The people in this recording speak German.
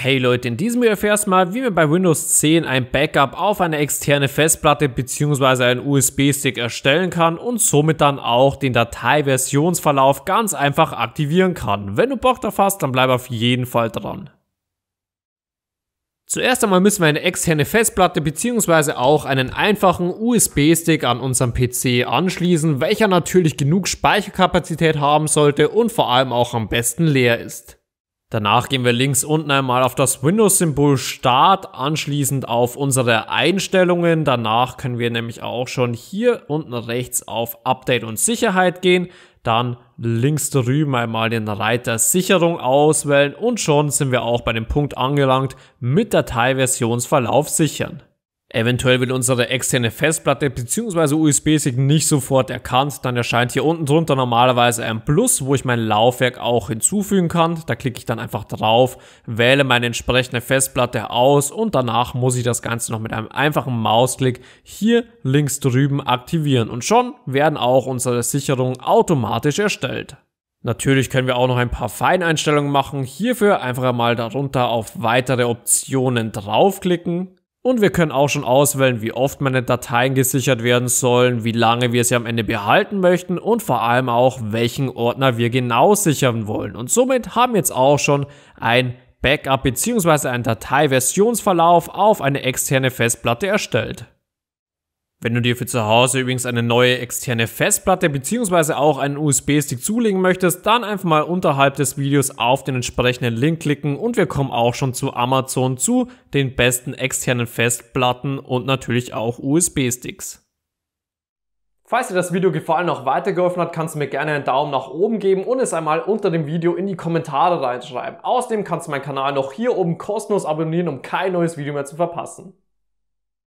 Hey Leute, in diesem Video erfährst du mal, wie man bei Windows 10 ein Backup auf eine externe Festplatte bzw. einen USB-Stick erstellen kann und somit dann auch den Dateiversionsverlauf ganz einfach aktivieren kann. Wenn du Bock drauf hast, dann bleib auf jeden Fall dran. Zuerst einmal müssen wir eine externe Festplatte bzw. auch einen einfachen USB-Stick an unserem PC anschließen, welcher natürlich genug Speicherkapazität haben sollte und vor allem auch am besten leer ist. Danach gehen wir links unten einmal auf das Windows-Symbol Start, anschließend auf unsere Einstellungen. Danach können wir nämlich auch schon hier unten rechts auf Update und Sicherheit gehen. Dann links drüben einmal den Reiter Sicherung auswählen und schon sind wir auch bei dem Punkt angelangt mit Dateiversionsverlauf sichern. Eventuell wird unsere externe Festplatte bzw. USB-Stick nicht sofort erkannt, dann erscheint hier unten drunter normalerweise ein Plus, wo ich mein Laufwerk auch hinzufügen kann. Da klicke ich dann einfach drauf, wähle meine entsprechende Festplatte aus und danach muss ich das Ganze noch mit einem einfachen Mausklick hier links drüben aktivieren und schon werden auch unsere Sicherungen automatisch erstellt. Natürlich können wir auch noch ein paar Feineinstellungen machen. Hierfür einfach einmal darunter auf weitere Optionen draufklicken. Und wir können auch schon auswählen, wie oft meine Dateien gesichert werden sollen, wie lange wir sie am Ende behalten möchten und vor allem auch, welchen Ordner wir genau sichern wollen. Und somit haben wir jetzt auch schon ein Backup bzw. einen Dateiversionsverlauf auf eine externe Festplatte erstellt. Wenn du dir für zu Hause übrigens eine neue externe Festplatte bzw. auch einen USB-Stick zulegen möchtest, dann einfach mal unterhalb des Videos auf den entsprechenden Link klicken und wir kommen auch schon zu Amazon zu den besten externen Festplatten und natürlich auch USB-Sticks. Falls dir das Video gefallen und auch weitergeholfen hat, kannst du mir gerne einen Daumen nach oben geben und es einmal unter dem Video in die Kommentare reinschreiben. Außerdem kannst du meinen Kanal noch hier oben kostenlos abonnieren, um kein neues Video mehr zu verpassen.